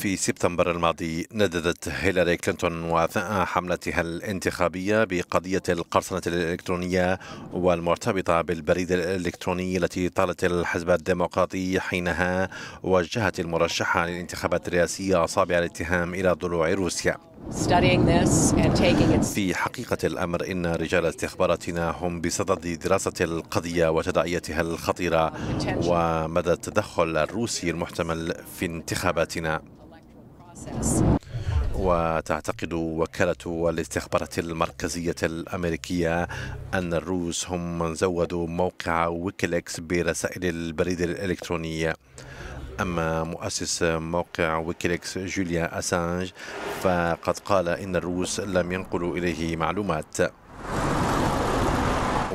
في سبتمبر الماضي نددت هيلاري كلينتون واثناء حملتها الانتخابية بقضية القرصنة الإلكترونية والمرتبطة بالبريد الإلكتروني التي طالت الحزب الديمقراطي حينها وجهت المرشحة للانتخابات الرئاسية أصابع الاتهام إلى ضلوع روسيا في حقيقة الأمر إن رجال استخباراتنا هم بصدد دراسة القضية وتداعياتها الخطيرة ومدى التدخل الروسي المحتمل في انتخاباتنا وتعتقد وكالة الاستخبارات المركزية الأمريكية أن الروس هم من زودوا موقع ويكيليكس برسائل البريد الالكترونيه أما مؤسس موقع ويكيليكس جوليا أسانج فقد قال إن الروس لم ينقلوا إليه معلومات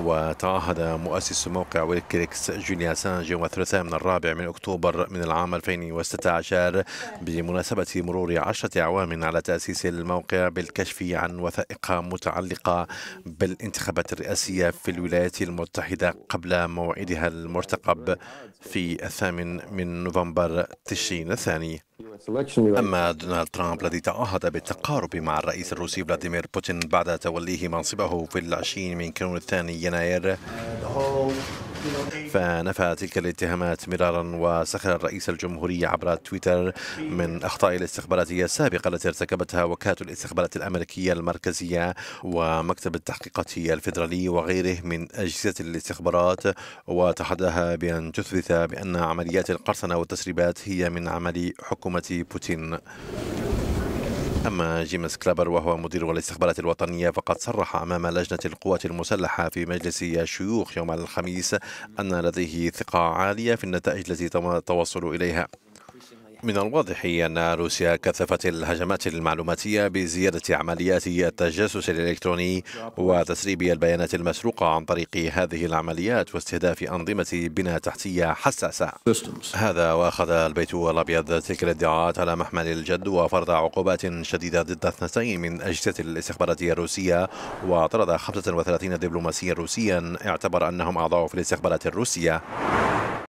وتعهد مؤسس موقع ويلكليكس جوليان سانج يوم الثلاثاء من الرابع من أكتوبر من العام 2016 بمناسبة مرور عشرة أعوام على تأسيس الموقع بالكشف عن وثائق متعلقة بالانتخابات الرئاسية في الولايات المتحدة قبل موعدها المرتقب في الثامن من نوفمبر تشرين الثاني أما دونالد ترامب الذي تعهد بالتقارب مع الرئيس الروسي فلاديمير بوتين بعد توليه منصبه في العشرين من كانون الثاني يناير فنفى تلك الاتهامات مرارا وسخر الرئيس الجمهوري عبر تويتر من أخطاء الاستخباراتية السابقة التي ارتكبتها وكالة الاستخبارات الأمريكية المركزية ومكتب التحقيقات الفيدرالي وغيره من أجهزة الاستخبارات وتحداها بأن تثبت بأن عمليات القرصنة والتسريبات هي من عمل حكومة بوتين أما جيمس كلابر وهو مدير الاستخبارات الوطنية فقد صرح أمام لجنة القوات المسلحة في مجلس الشيوخ يوم الخميس أن لديه ثقة عالية في النتائج التي تم التوصل إليها من الواضح أن روسيا كثفت الهجمات المعلوماتية بزيادة عمليات التجسس الإلكتروني وتسريب البيانات المسروقة عن طريق هذه العمليات واستهداف أنظمة بناء تحتية حساسة هذا وأخذ البيت الأبيض تلك الادعاءات على محمل الجد وفرض عقوبات شديدة ضد اثنتين من أجهزة الاستخبارات الروسية واعترض 35 دبلوماسيا روسيا اعتبر أنهم أعضاء في الاستخبارات الروسية